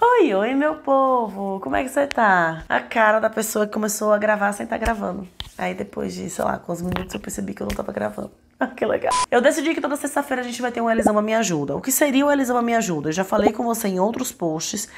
Oi, oi, meu povo! Como é que você tá? A cara da pessoa que começou a gravar sem estar tá gravando. Aí depois de, sei lá, com uns minutos eu percebi que eu não tava gravando. Ah, que legal. Eu decidi que toda sexta-feira a gente vai ter um Elisama Me Ajuda. O que seria o Elisama Me Ajuda? Eu já falei com você em outros posts,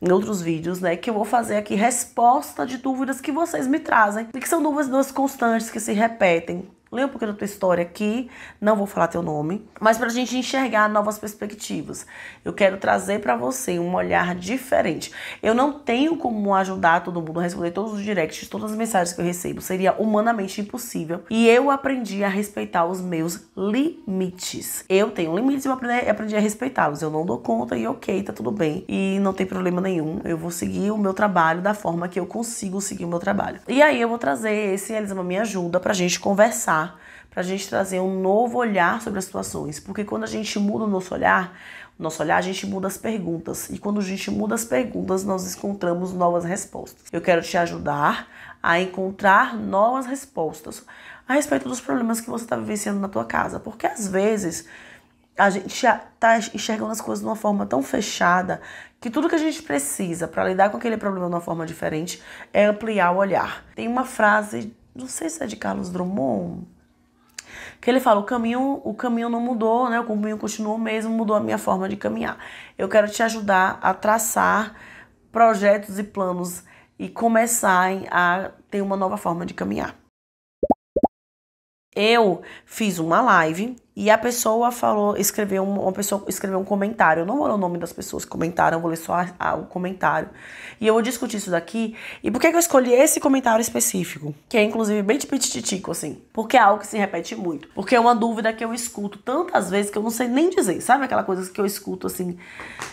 em outros vídeos, né? Que eu vou fazer aqui resposta de dúvidas que vocês me trazem. E que são dúvidas, dúvidas constantes que se repetem. Lê um pouquinho da tua história aqui, não vou falar teu nome, mas para a gente enxergar novas perspectivas. Eu quero trazer para você um olhar diferente. Eu não tenho como ajudar todo mundo a responder todos os directs, todas as mensagens que eu recebo, seria humanamente impossível. E eu aprendi a respeitar os meus limites. Eu tenho limites e eu aprendi, a respeitá-los. Eu não dou conta e ok, tá tudo bem. E não tem problema nenhum, eu vou seguir o meu trabalho da forma que eu consigo seguir o meu trabalho. E aí eu vou trazer esse Elisama Me Ajuda para a gente conversar para a gente trazer um novo olhar sobre as situações. Porque quando a gente muda o nosso olhar, o nosso olhar, a gente muda as perguntas. E quando a gente muda as perguntas, nós encontramos novas respostas. Eu quero te ajudar a encontrar novas respostas a respeito dos problemas que você está vivenciando na tua casa. Porque às vezes a gente está enxergando as coisas de uma forma tão fechada que tudo que a gente precisa para lidar com aquele problema de uma forma diferente é ampliar o olhar. Tem uma frase não sei se é de Carlos Drummond, que ele fala, o caminho, o caminho não mudou, né? O caminho continuou mesmo, mudou a minha forma de caminhar. Eu quero te ajudar a traçar projetos e planos e começarem a ter uma nova forma de caminhar. Eu fiz uma live e a pessoa falou, escreveu uma pessoa escreveu um comentário. Eu não vou ler o nome das pessoas que comentaram, eu vou ler só a, a, o comentário. E eu vou discutir isso daqui. E por que, que eu escolhi esse comentário específico? Que é inclusive bem de assim. Porque é algo que se repete muito. Porque é uma dúvida que eu escuto tantas vezes que eu não sei nem dizer. Sabe aquela coisa que eu escuto assim?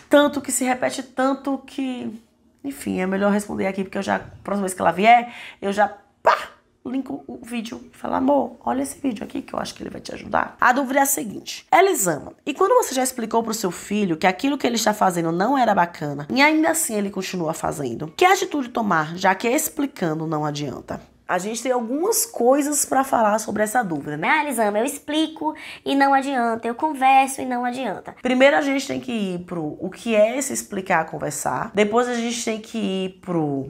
Tanto que se repete, tanto que. Enfim, é melhor responder aqui, porque eu já, próxima vez que ela vier, eu já. Pá! Linko o vídeo e fala: amor, olha esse vídeo aqui que eu acho que ele vai te ajudar. A dúvida é a seguinte: eles amam. E quando você já explicou pro seu filho que aquilo que ele está fazendo não era bacana e ainda assim ele continua fazendo, que atitude tomar, já que explicando não adianta? A gente tem algumas coisas para falar sobre essa dúvida, né? Ah, Elisama, eu explico e não adianta, eu converso e não adianta. Primeiro a gente tem que ir pro o que é esse explicar, conversar. Depois a gente tem que ir pro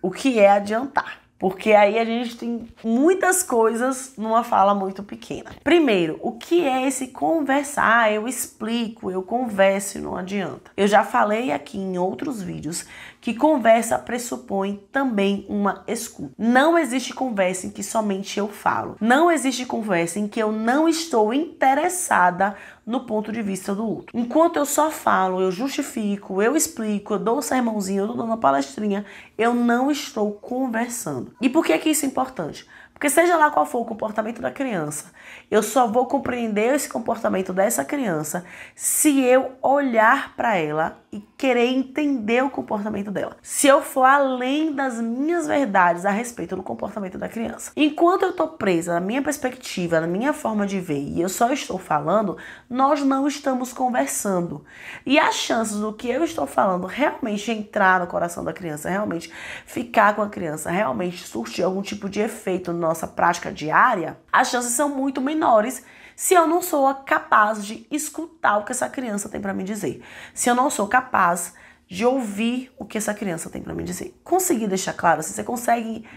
o que é adiantar. Porque aí a gente tem muitas coisas numa fala muito pequena. Primeiro, o que é esse conversar? Eu explico, eu converso, não adianta. Eu já falei aqui em outros vídeos que conversa pressupõe também uma escuta. Não existe conversa em que somente eu falo. Não existe conversa em que eu não estou interessada no ponto de vista do outro. Enquanto eu só falo, eu justifico, eu explico, eu dou um sermãozinho, eu dou uma palestrinha, eu não estou conversando. E por que, é que isso é importante? Porque seja lá qual for o comportamento da criança, eu só vou compreender esse comportamento dessa criança se eu olhar para ela e querer entender o comportamento dela. Se eu for além das minhas verdades a respeito do comportamento da criança. Enquanto eu estou presa na minha perspectiva, na minha forma de ver, e eu só estou falando, nós não estamos conversando. E as chances do que eu estou falando realmente entrar no coração da criança, realmente ficar com a criança, realmente surtir algum tipo de efeito nossa prática diária, as chances são muito menores se eu não sou capaz de escutar o que essa criança tem para me dizer. Se eu não sou capaz de ouvir o que essa criança tem para me dizer. Conseguir deixar claro, se assim, você consegue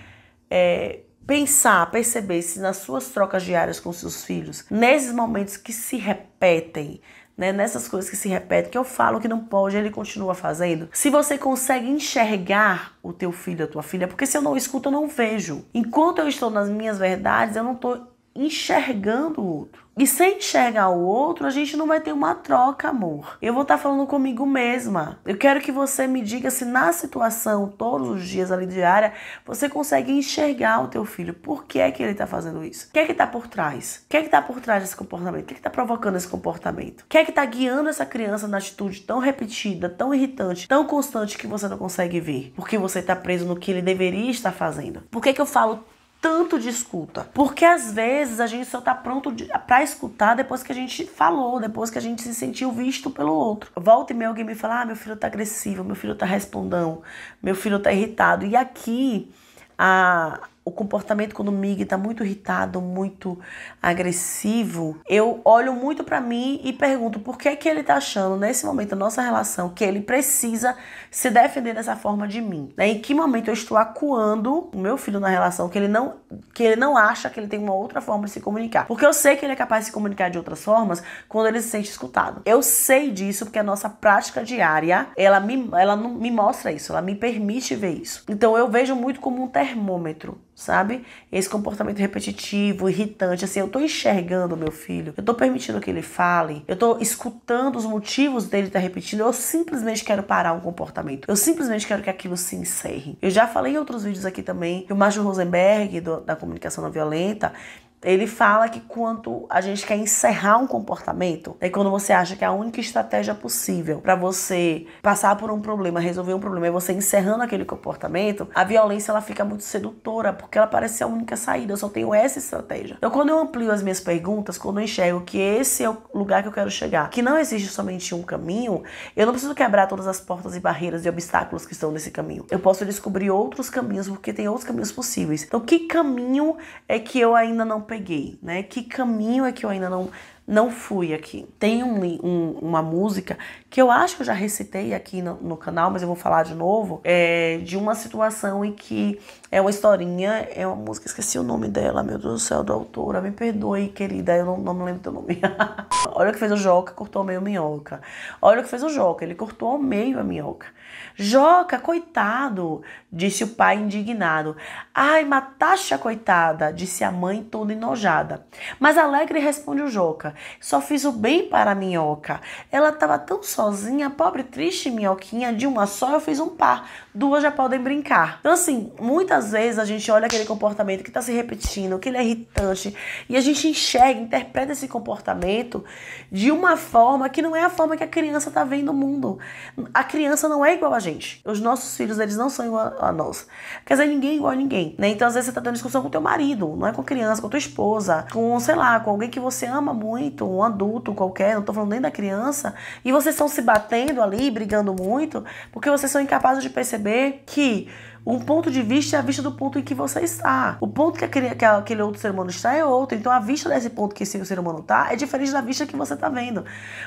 é, pensar, perceber se nas suas trocas diárias com seus filhos, nesses momentos que se repetem, né, nessas coisas que se repetem, que eu falo que não pode, ele continua fazendo. Se você consegue enxergar o teu filho, a tua filha, porque se eu não escuto, eu não vejo. Enquanto eu estou nas minhas verdades, eu não estou enxergando o outro. E sem enxergar o outro, a gente não vai ter uma troca, amor. Eu vou estar tá falando comigo mesma. Eu quero que você me diga se na situação, todos os dias ali diária, você consegue enxergar o teu filho. Por que é que ele está fazendo isso? O que é que está por trás? O que é que está por trás desse comportamento? O que é que está provocando esse comportamento? O que é que está guiando essa criança na atitude tão repetida, tão irritante, tão constante que você não consegue ver? Porque você está preso no que ele deveria estar fazendo. Por que é que eu falo tanto de escuta. Porque às vezes a gente só tá pronto para escutar depois que a gente falou, depois que a gente se sentiu visto pelo outro. Volta e meia alguém me fala: ah, meu filho tá agressivo, meu filho tá respondão, meu filho tá irritado. E aqui a, o comportamento quando o Mig está muito irritado, muito agressivo, eu olho muito para mim e pergunto por que é que ele está achando nesse momento da nossa relação que ele precisa se defender dessa forma de mim. Né? Em que momento eu estou acuando o meu filho na relação que ele não que ele não acha que ele tem uma outra forma de se comunicar? Porque eu sei que ele é capaz de se comunicar de outras formas quando ele se sente escutado. Eu sei disso porque a nossa prática diária ela me ela me mostra isso, ela me permite ver isso. Então eu vejo muito como um termômetro sabe? Esse comportamento repetitivo, irritante, assim, eu tô enxergando o meu filho, eu tô permitindo que ele fale, eu tô escutando os motivos dele estar tá repetindo, eu simplesmente quero parar um comportamento, eu simplesmente quero que aquilo se encerre. Eu já falei em outros vídeos aqui também que o Márcio Rosenberg, do, da Comunicação Não Violenta, ele fala que quando a gente quer encerrar um comportamento, é quando você acha que é a única estratégia possível para você passar por um problema, resolver um problema, é você encerrando aquele comportamento, a violência ela fica muito sedutora, porque ela parece a única saída, eu só tenho essa estratégia. Então, quando eu amplio as minhas perguntas, quando eu enxergo que esse é o lugar que eu quero chegar, que não existe somente um caminho, eu não preciso quebrar todas as portas e barreiras e obstáculos que estão nesse caminho. Eu posso descobrir outros caminhos, porque tem outros caminhos possíveis. Então, que caminho é que eu ainda não peguei, né? Que caminho é que eu ainda não não fui aqui. Tem um, um, uma música que eu acho que eu já recitei aqui no, no canal, mas eu vou falar de novo, é, de uma situação em que é uma historinha, é uma música, esqueci o nome dela, meu Deus do céu, da autora, me perdoe, querida, eu não, não me lembro teu nome. Olha o que fez o Joca, cortou meio a minhoca. Olha o que fez o Joca, ele cortou ao meio a minhoca. Joca, coitado, disse o pai indignado. Ai, Matasha, coitada, disse a mãe toda enojada. Mas alegre responde o Joca: Só fiz o bem para a minhoca. Ela estava tão sozinha, pobre, triste minhoquinha, de uma só eu fiz um par, duas já podem brincar. Então, assim, muitas vezes a gente olha aquele comportamento que está se repetindo, que ele é irritante, e a gente enxerga, interpreta esse comportamento de uma forma que não é a forma que a criança está vendo o mundo. A criança não é igual a gente. Os nossos filhos, eles não são igual a nós. Quer dizer, ninguém é igual a ninguém, né? Então, às vezes, você tá tendo discussão com teu marido, não é com criança, com tua esposa, com, sei lá, com alguém que você ama muito, um adulto qualquer, não tô falando nem da criança, e vocês estão se batendo ali, brigando muito, porque vocês são incapazes de perceber que um ponto de vista é a vista do ponto em que você está. O ponto que aquele, que aquele outro ser humano está é outro. Então a vista desse ponto que esse ser humano está é diferente da vista que você está vendo.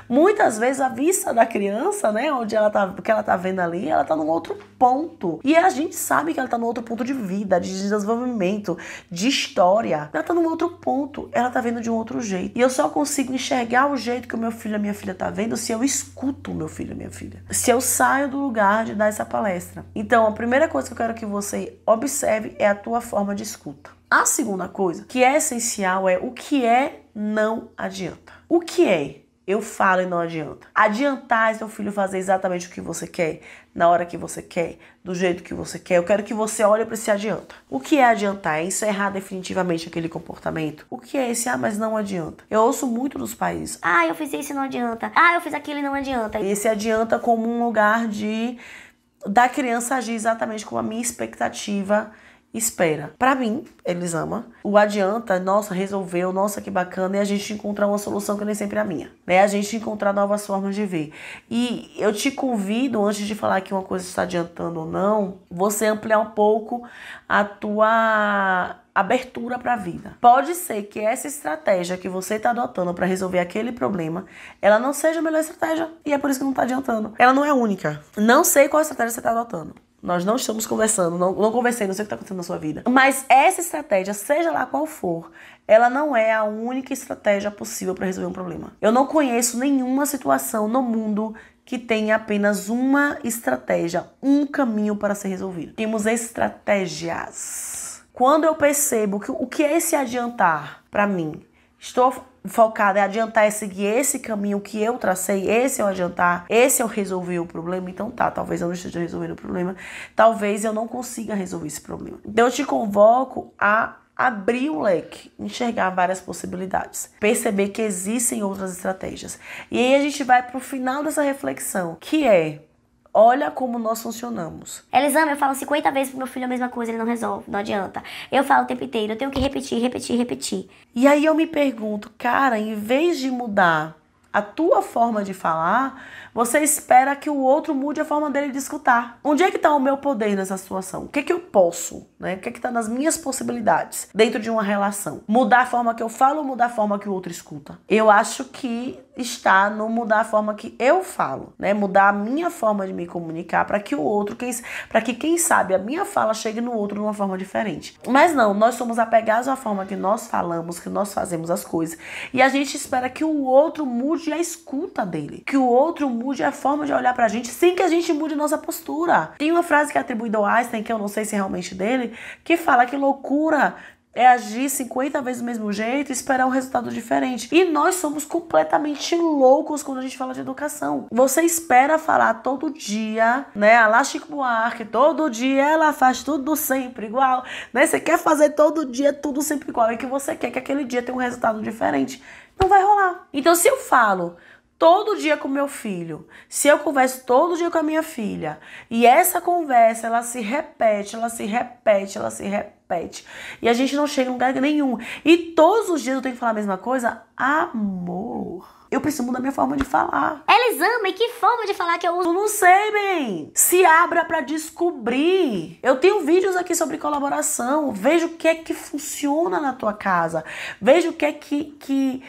Muitas vezes a vista da criança, né, onde ela tá, que ela está vendo ali, ela está num outro ponto. E a gente sabe que ela está num outro ponto de vida, de desenvolvimento, de história. Ela está num outro ponto. Ela está vendo de um outro jeito. E eu só consigo enxergar o jeito que o meu filho e a minha filha está vendo se eu escuto o meu filho e minha filha. Se eu saio do lugar de dar essa palestra. Então a primeira coisa que eu quero quero que você observe é a tua forma de escuta. A segunda coisa que é essencial é o que é não adianta. O que é? Eu falo e não adianta. Adiantar é seu filho fazer exatamente o que você quer, na hora que você quer, do jeito que você quer. Eu quero que você olhe para esse adianta. O que é adiantar? É encerrar definitivamente aquele comportamento. O que é esse? Ah, mas não adianta. Eu ouço muito dos países. Ah, eu fiz isso e não adianta. Ah, eu fiz aquilo e não adianta. Esse adianta como um lugar de da criança agir exatamente como a minha expectativa espera. Para mim, eles amam. O adianta, nossa, resolveu, nossa, que bacana, e a gente encontrar uma solução que nem sempre é a minha, né? A gente encontrar novas formas de ver. E eu te convido, antes de falar que uma coisa está adiantando ou não, você ampliar um pouco a tua abertura para a vida. Pode ser que essa estratégia que você está adotando para resolver aquele problema, ela não seja a melhor estratégia e é por isso que não está adiantando. Ela não é única. Não sei qual estratégia você está adotando. Nós não estamos conversando, não, não conversei, não sei o que está acontecendo na sua vida. Mas essa estratégia, seja lá qual for, ela não é a única estratégia possível para resolver um problema. Eu não conheço nenhuma situação no mundo que tenha apenas uma estratégia, um caminho para ser resolvido. Temos estratégias quando eu percebo que o que é esse adiantar para mim, estou focada em adiantar é seguir esse caminho que eu tracei, esse é o adiantar, esse eu é resolvi o problema, então tá, talvez eu não esteja resolvendo o problema, talvez eu não consiga resolver esse problema. Então eu te convoco a abrir o leque, enxergar várias possibilidades, perceber que existem outras estratégias. E aí a gente vai para o final dessa reflexão, que é Olha como nós funcionamos. Elisama, eu falo 50 vezes pro meu filho a mesma coisa, ele não resolve, não adianta. Eu falo o tempo inteiro, eu tenho que repetir, repetir, repetir. E aí eu me pergunto, cara, em vez de mudar a tua forma de falar, você espera que o outro mude a forma dele de escutar. Onde é que está o meu poder nessa situação? O que é que eu posso? Né? O que é que está nas minhas possibilidades dentro de uma relação? Mudar a forma que eu falo ou mudar a forma que o outro escuta? Eu acho que está no mudar a forma que eu falo, né? Mudar a minha forma de me comunicar para que o outro, para que quem sabe a minha fala chegue no outro de uma forma diferente. Mas não, nós somos apegados à forma que nós falamos, que nós fazemos as coisas e a gente espera que o outro mude mude a escuta dele, que o outro mude a forma de olhar pra gente sem que a gente mude nossa postura. Tem uma frase que é atribuída ao Einstein, que eu não sei se é realmente dele, que fala que loucura é agir 50 vezes do mesmo jeito e esperar um resultado diferente. E nós somos completamente loucos quando a gente fala de educação. Você espera falar todo dia, né? A lá Chico Buarque, todo dia ela faz tudo sempre igual, né? Você quer fazer todo dia tudo sempre igual e que você quer que aquele dia tenha um resultado diferente. Não vai rolar. Então, se eu falo todo dia com meu filho, se eu converso todo dia com a minha filha, e essa conversa ela se repete, ela se repete, ela se repete, e a gente não chega em lugar nenhum, e todos os dias eu tenho que falar a mesma coisa, amor. Eu preciso mudar minha forma de falar. Elisama, e que forma de falar que eu uso? Eu não sei, bem. Se abra para descobrir. Eu tenho vídeos aqui sobre colaboração. Veja o que é que funciona na tua casa. Veja o que é que, que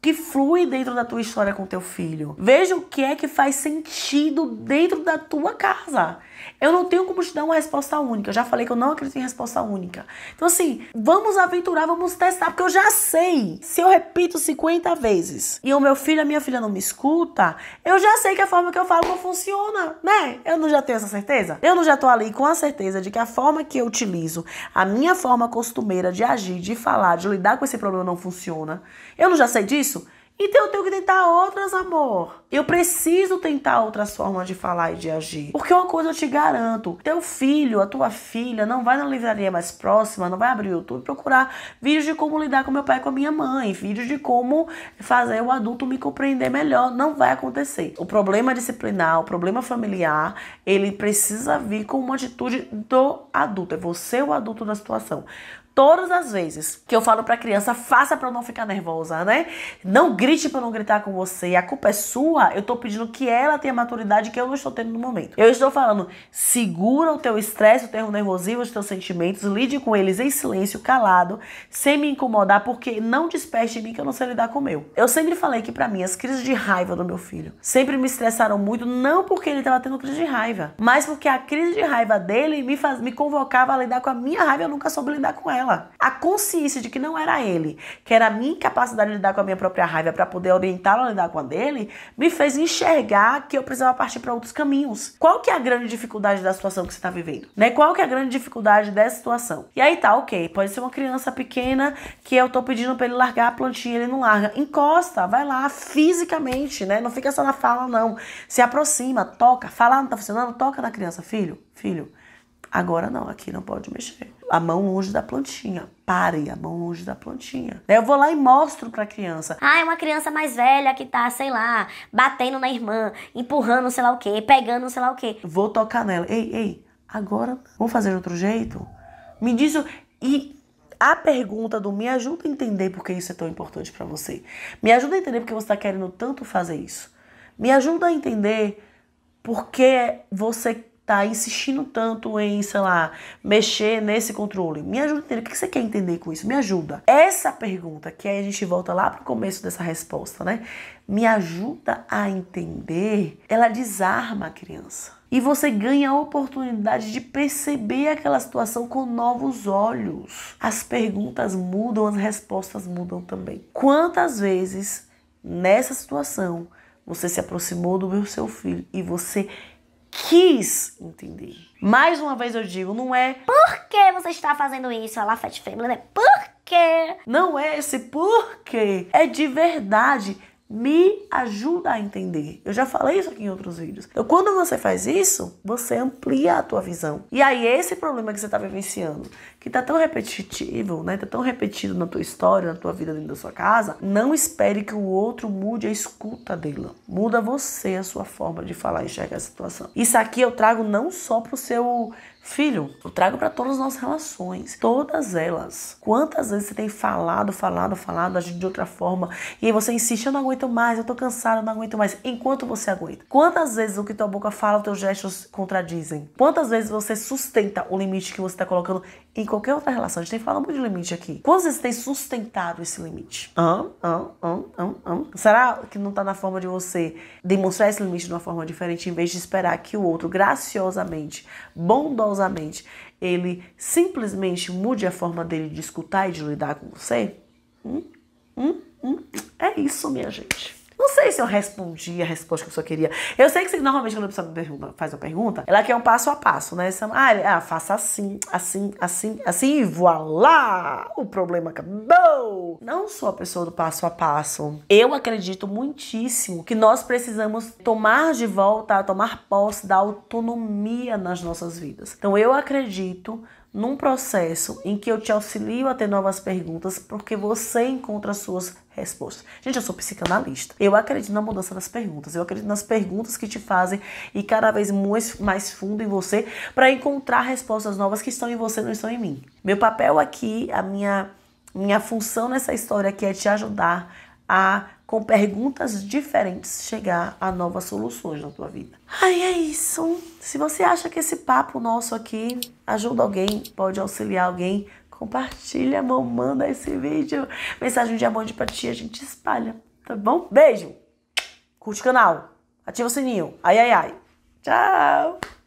que flui dentro da tua história com teu filho. Veja o que é que faz sentido dentro da tua casa. Eu não tenho como te dar uma resposta única. Eu já falei que eu não acredito em resposta única. Então, assim, vamos aventurar, vamos testar, porque eu já sei. Se eu repito 50 vezes e o meu filho, a minha filha não me escuta, eu já sei que a forma que eu falo não funciona, né? Eu não já tenho essa certeza? Eu não já tô ali com a certeza de que a forma que eu utilizo, a minha forma costumeira de agir, de falar, de lidar com esse problema não funciona. Eu não já sei disso? Então eu tenho que tentar outras, amor. Eu preciso tentar outras formas de falar e de agir. Porque uma coisa eu te garanto: teu filho, a tua filha, não vai na livraria mais próxima, não vai abrir o YouTube procurar vídeos de como lidar com meu pai e com a minha mãe, vídeos de como fazer o adulto me compreender melhor. Não vai acontecer. O problema disciplinar, o problema familiar, ele precisa vir com uma atitude do adulto. É você o adulto da situação todas as vezes que eu falo para criança, faça para não ficar nervosa, né? Não grite para não gritar com você. A culpa é sua. Eu tô pedindo que ela tenha maturidade que eu não estou tendo no momento. Eu estou falando, segura o teu estresse, o teu nervosismo, os teus sentimentos, lide com eles em silêncio, calado, sem me incomodar, porque não desperte em mim que eu não sei lidar com o meu. Eu sempre falei que para mim as crises de raiva do meu filho sempre me estressaram muito, não porque ele tava tendo crise de raiva, mas porque a crise de raiva dele me faz me convocava a lidar com a minha raiva, eu nunca soube lidar com ela. A consciência de que não era ele, que era a minha incapacidade de lidar com a minha própria raiva para poder orientá-la a lidar com a dele, me fez enxergar que eu precisava partir para outros caminhos. Qual que é a grande dificuldade da situação que você está vivendo? Né? Qual que é a grande dificuldade dessa situação? E aí tá, ok, pode ser uma criança pequena que eu tô pedindo para ele largar a plantinha, ele não larga. Encosta, vai lá fisicamente, né? Não fica só na fala, não. Se aproxima, toca, fala, ah, não tá funcionando, toca na criança, filho, filho. Agora não, aqui não pode mexer. A mão longe da plantinha. Parem a mão longe da plantinha. Eu vou lá e mostro pra criança. Ah, é uma criança mais velha que tá, sei lá, batendo na irmã, empurrando sei lá o quê, pegando sei lá o quê. Vou tocar nela. Ei, ei, agora vamos fazer de outro jeito? Me diz o... E a pergunta do me ajuda a entender por que isso é tão importante para você. Me ajuda a entender por que você está querendo tanto fazer isso. Me ajuda a entender por que você tá insistindo tanto em, sei lá, mexer nesse controle? Me ajuda a entender. O que você quer entender com isso? Me ajuda. Essa pergunta, que aí a gente volta lá pro começo dessa resposta, né? Me ajuda a entender, ela desarma a criança. E você ganha a oportunidade de perceber aquela situação com novos olhos. As perguntas mudam, as respostas mudam também. Quantas vezes nessa situação você se aproximou do seu filho e você quis entender. Mais uma vez eu digo, não é por que você está fazendo isso, ela La Fat Family, né? Por quê? Não é esse por quê. É de verdade me ajuda a entender. Eu já falei isso aqui em outros vídeos. Então, quando você faz isso, você amplia a tua visão. E aí esse problema que você está vivenciando, que está tão repetitivo, né? Tá tão repetido na tua história, na tua vida dentro da sua casa, não espere que o outro mude a escuta dele. Muda você a sua forma de falar e enxergar a situação. Isso aqui eu trago não só pro seu Filho, eu trago para todas as nossas relações, todas elas. Quantas vezes você tem falado, falado, falado, agindo de outra forma, e aí você insiste, eu não aguento mais, eu tô cansado, eu não aguento mais, enquanto você aguenta. Quantas vezes o que tua boca fala, os teus gestos contradizem? Quantas vezes você sustenta o limite que você tá colocando em qualquer outra relação? A gente tem falado muito de limite aqui. Quantas vezes você tem sustentado esse limite? Hã? Hã? Hã? Hã? Hã? Será que não tá na forma de você demonstrar esse limite de uma forma diferente, em vez de esperar que o outro, graciosamente, bondosamente, ele simplesmente mude a forma dele de escutar e de lidar com você? Hum? Hum? Hum? É isso, minha gente. Não sei se eu respondi a resposta que a pessoa queria. Eu sei que normalmente quando a pessoa me pergunta, faz uma pergunta, ela quer um passo a passo, né? Você, ah, é, ah, faça assim, assim, assim, assim, e voilá! O problema acabou! Não sou a pessoa do passo a passo. Eu acredito muitíssimo que nós precisamos tomar de volta, tomar posse da autonomia nas nossas vidas. Então eu acredito num processo em que eu te auxilio a ter novas perguntas, porque você encontra as suas respostas. Gente, eu sou psicanalista. Eu acredito na mudança das perguntas. Eu acredito nas perguntas que te fazem e cada vez mais, mais fundo em você para encontrar respostas novas que estão em você, não estão em mim. Meu papel aqui, a minha minha função nessa história aqui é te ajudar a, com perguntas diferentes, chegar a novas soluções na tua vida. Ai, é isso. Se você acha que esse papo nosso aqui ajuda alguém, pode auxiliar alguém, compartilha, mão, manda esse vídeo. Mensagem de amor de pra ti, a gente espalha, tá bom? Beijo! Curte o canal, ativa o sininho. Ai, ai, ai. Tchau!